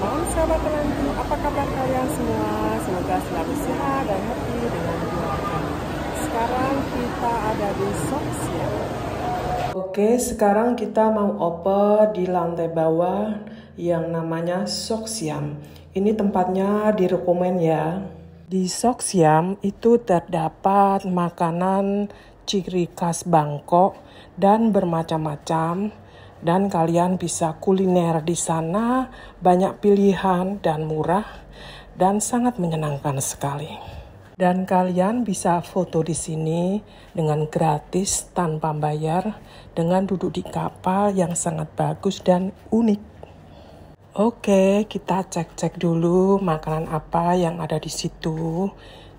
malam sahabat penanti, apa kabar kalian semua? Semoga selalu sehat dan happy dengan keluarga. Sekarang kita ada di Soksia. Oke, sekarang kita mau oper di lantai bawah yang namanya Soksiam. Ini tempatnya direkomen ya. Di Soksiam itu terdapat makanan ciri khas Bangkok dan bermacam-macam dan kalian bisa kuliner di sana, banyak pilihan dan murah dan sangat menyenangkan sekali. Dan kalian bisa foto di sini dengan gratis tanpa bayar dengan duduk di kapal yang sangat bagus dan unik. Oke, kita cek-cek dulu makanan apa yang ada di situ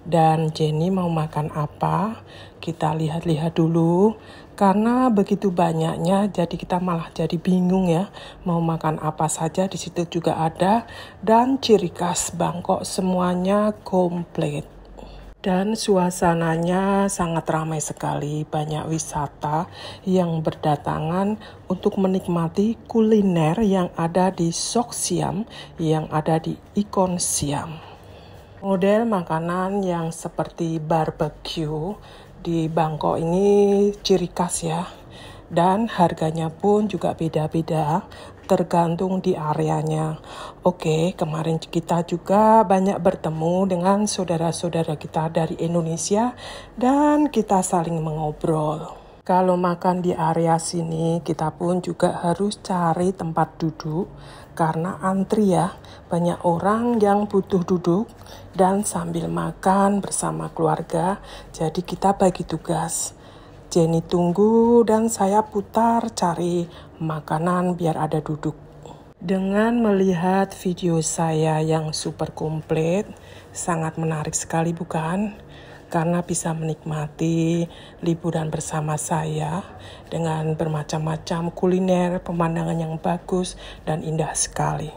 dan Jenny mau makan apa, kita lihat-lihat dulu. Karena begitu banyaknya, jadi kita malah jadi bingung ya. Mau makan apa saja di situ juga ada. Dan ciri khas Bangkok semuanya komplit. Dan suasananya sangat ramai sekali, banyak wisata yang berdatangan untuk menikmati kuliner yang ada di Sok Siam, yang ada di Ikon Siam. Model makanan yang seperti barbecue di Bangkok ini ciri khas ya. Dan harganya pun juga beda-beda tergantung di areanya. Oke, kemarin kita juga banyak bertemu dengan saudara-saudara kita dari Indonesia dan kita saling mengobrol. Kalau makan di area sini, kita pun juga harus cari tempat duduk karena antri ya. Banyak orang yang butuh duduk dan sambil makan bersama keluarga, jadi kita bagi tugas. Jenny tunggu dan saya putar cari makanan biar ada duduk. Dengan melihat video saya yang super komplit, sangat menarik sekali bukan? karena bisa menikmati liburan bersama saya dengan bermacam-macam kuliner, pemandangan yang bagus dan indah sekali.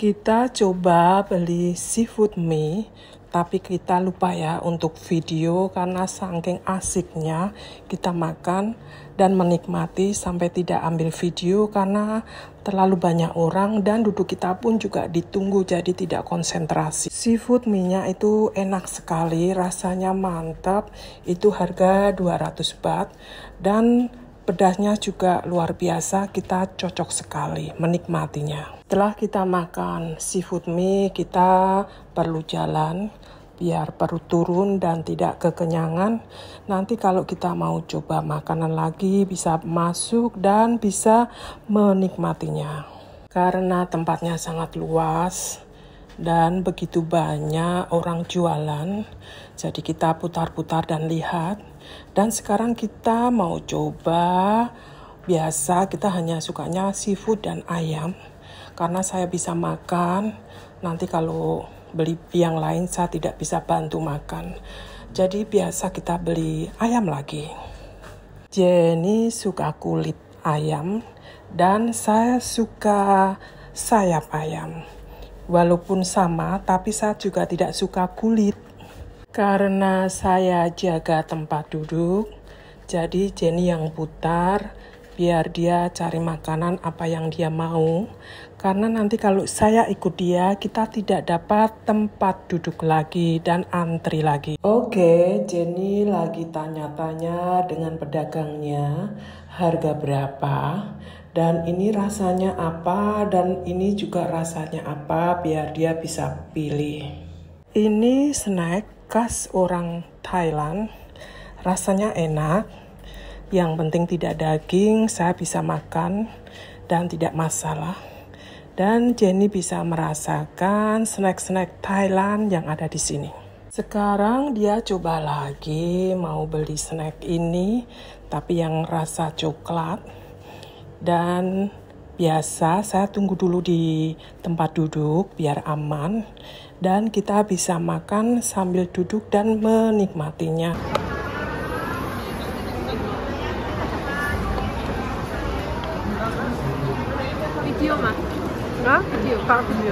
Kita coba beli seafood mie, tapi kita lupa ya untuk video karena saking asiknya kita makan dan menikmati sampai tidak ambil video karena terlalu banyak orang dan duduk kita pun juga ditunggu jadi tidak konsentrasi. Seafood minyak itu enak sekali, rasanya mantap. Itu harga 200 baht dan pedasnya juga luar biasa, kita cocok sekali menikmatinya. Setelah kita makan seafood mie, kita perlu jalan biar perut turun dan tidak kekenyangan. Nanti kalau kita mau coba makanan lagi bisa masuk dan bisa menikmatinya. Karena tempatnya sangat luas dan begitu banyak orang jualan, jadi kita putar-putar dan lihat. Dan sekarang kita mau coba biasa kita hanya sukanya seafood dan ayam karena saya bisa makan nanti kalau beli yang lain saya tidak bisa bantu makan. Jadi biasa kita beli ayam lagi. Jenny suka kulit ayam dan saya suka sayap ayam. Walaupun sama, tapi saya juga tidak suka kulit. Karena saya jaga tempat duduk, jadi Jenny yang putar, biar dia cari makanan apa yang dia mau. Karena nanti kalau saya ikut dia, kita tidak dapat tempat duduk lagi dan antri lagi. Oke, Jenny lagi tanya-tanya dengan pedagangnya harga berapa dan ini rasanya apa dan ini juga rasanya apa biar dia bisa pilih. Ini snack khas orang Thailand. Rasanya enak, yang penting tidak daging, saya bisa makan dan tidak masalah. Dan Jenny bisa merasakan snack-snack Thailand yang ada di sini. Sekarang dia coba lagi mau beli snack ini, tapi yang rasa coklat. Dan biasa saya tunggu dulu di tempat duduk biar aman dan kita bisa makan sambil duduk dan menikmatinya. Huh? You count 70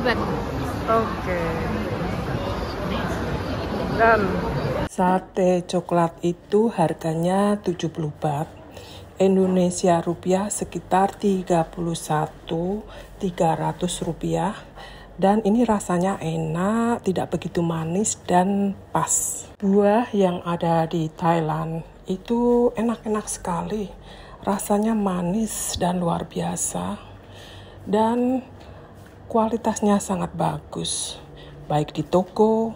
bat. Oke. Okay. Dan sate coklat itu harganya 70 bat. Indonesia rupiah sekitar 31 300 rupiah dan ini rasanya enak, tidak begitu manis dan pas. Buah yang ada di Thailand itu enak-enak sekali. Rasanya manis dan luar biasa. Dan kualitasnya sangat bagus. Baik di toko,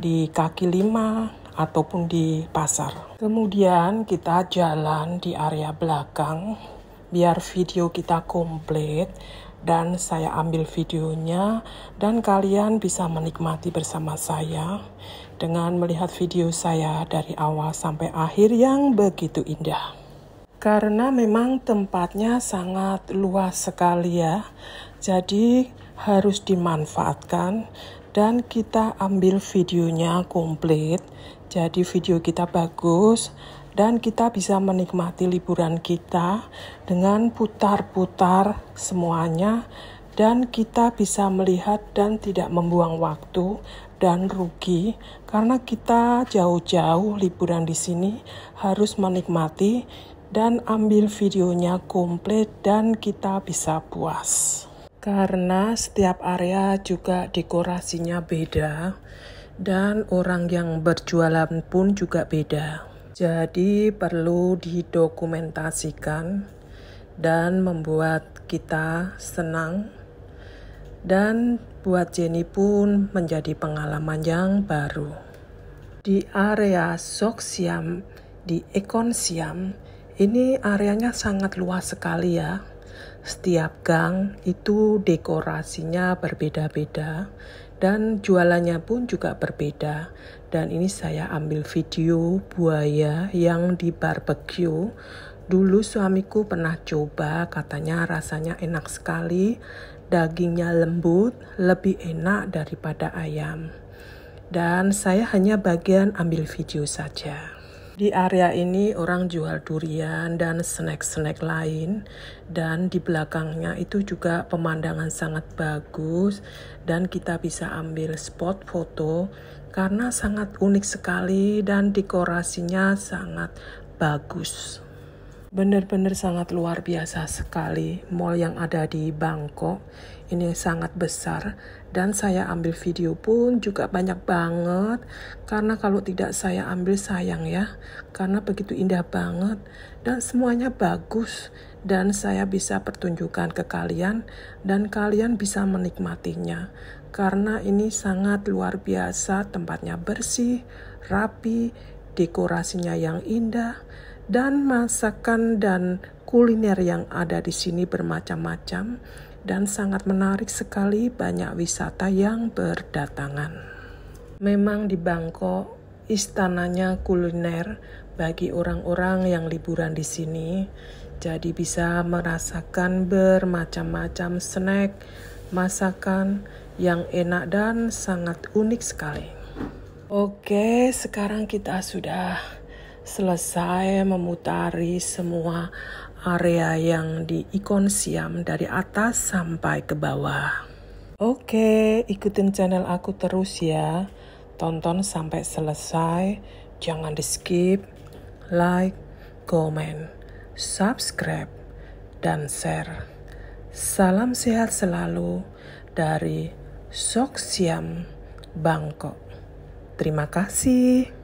di kaki lima, ataupun di pasar. Kemudian kita jalan di area belakang biar video kita komplit dan saya ambil videonya dan kalian bisa menikmati bersama saya dengan melihat video saya dari awal sampai akhir yang begitu indah. Karena memang tempatnya sangat luas sekali ya. Jadi harus dimanfaatkan dan kita ambil videonya komplit. Jadi video kita bagus dan kita bisa menikmati liburan kita dengan putar-putar semuanya dan kita bisa melihat dan tidak membuang waktu dan rugi karena kita jauh-jauh liburan di sini harus menikmati dan ambil videonya komplit dan kita bisa puas. Karena setiap area juga dekorasinya beda dan orang yang berjualan pun juga beda. Jadi perlu didokumentasikan dan membuat kita senang dan buat Jenny pun menjadi pengalaman yang baru. Di area Sok Siam, di Ekon Siam, ini areanya sangat luas sekali ya. Setiap gang itu dekorasinya berbeda-beda dan jualannya pun juga berbeda. Dan ini saya ambil video buaya yang di barbecue. Dulu suamiku pernah coba, katanya rasanya enak sekali, dagingnya lembut, lebih enak daripada ayam. Dan saya hanya bagian ambil video saja. Di area ini orang jual durian dan snack-snack lain dan di belakangnya itu juga pemandangan sangat bagus dan kita bisa ambil spot foto karena sangat unik sekali dan dekorasinya sangat bagus. Benar-benar sangat luar biasa sekali mall yang ada di Bangkok. Ini sangat besar dan saya ambil video pun juga banyak banget karena kalau tidak saya ambil sayang ya karena begitu indah banget dan semuanya bagus dan saya bisa pertunjukkan ke kalian dan kalian bisa menikmatinya karena ini sangat luar biasa tempatnya bersih, rapi, dekorasinya yang indah dan masakan dan kuliner yang ada di sini bermacam-macam dan sangat menarik sekali banyak wisata yang berdatangan. Memang di Bangkok istananya kuliner bagi orang-orang yang liburan di sini. Jadi bisa merasakan bermacam-macam snack, masakan yang enak dan sangat unik sekali. Oke, sekarang kita sudah selesai memutari semua area yang di ikon siam dari atas sampai ke bawah. Oke, ikutin channel aku terus ya. Tonton sampai selesai. Jangan di skip. Like, comment, subscribe, dan share. Salam sehat selalu dari Sok Siam, Bangkok. Terima kasih.